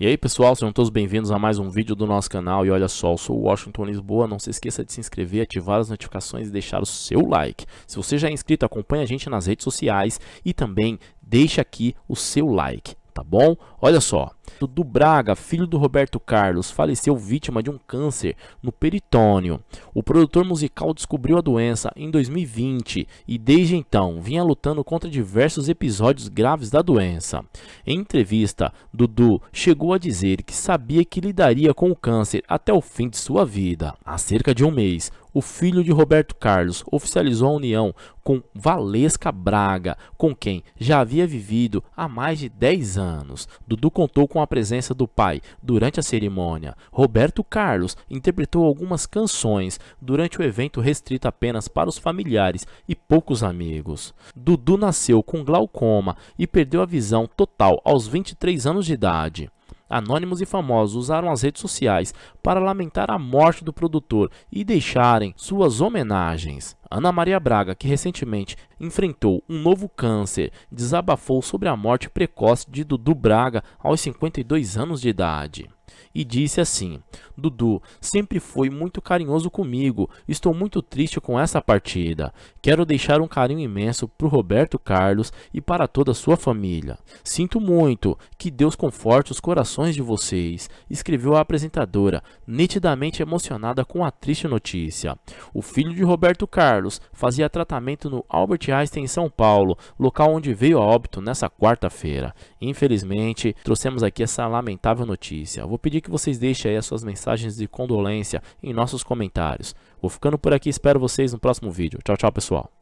E aí pessoal, sejam todos bem-vindos a mais um vídeo do nosso canal e olha só, eu sou o Washington Lisboa, não se esqueça de se inscrever, ativar as notificações e deixar o seu like. Se você já é inscrito, acompanhe a gente nas redes sociais e também deixa aqui o seu like, tá bom? Olha só, Dudu Braga, filho do Roberto Carlos, faleceu vítima de um câncer no peritônio. O produtor musical descobriu a doença em 2020 e desde então vinha lutando contra diversos episódios graves da doença. Em entrevista, Dudu chegou a dizer que sabia que lidaria com o câncer até o fim de sua vida. Há cerca de um mês, o filho de Roberto Carlos oficializou a união com Valesca Braga, com quem já havia vivido há mais de 10 anos. Dudu contou com a presença do pai durante a cerimônia. Roberto Carlos interpretou algumas canções durante o evento restrito apenas para os familiares e poucos amigos. Dudu nasceu com glaucoma e perdeu a visão total aos 23 anos de idade. Anônimos e famosos usaram as redes sociais para lamentar a morte do produtor e deixarem suas homenagens. Ana Maria Braga, que recentemente enfrentou um novo câncer, desabafou sobre a morte precoce de Dudu Braga aos 52 anos de idade. E disse assim: Dudu sempre foi muito carinhoso comigo. Estou muito triste com essa partida. Quero deixar um carinho imenso para o Roberto Carlos e para toda a sua família. Sinto muito. Que Deus conforte os corações de vocês. Escreveu a apresentadora, nitidamente emocionada com a triste notícia. O filho de Roberto Carlos fazia tratamento no Albert Gerais em São Paulo, local onde veio a óbito nessa quarta-feira. Infelizmente, trouxemos aqui essa lamentável notícia. Vou pedir que vocês deixem aí as suas mensagens de condolência em nossos comentários. Vou ficando por aqui, espero vocês no próximo vídeo. Tchau, tchau, pessoal.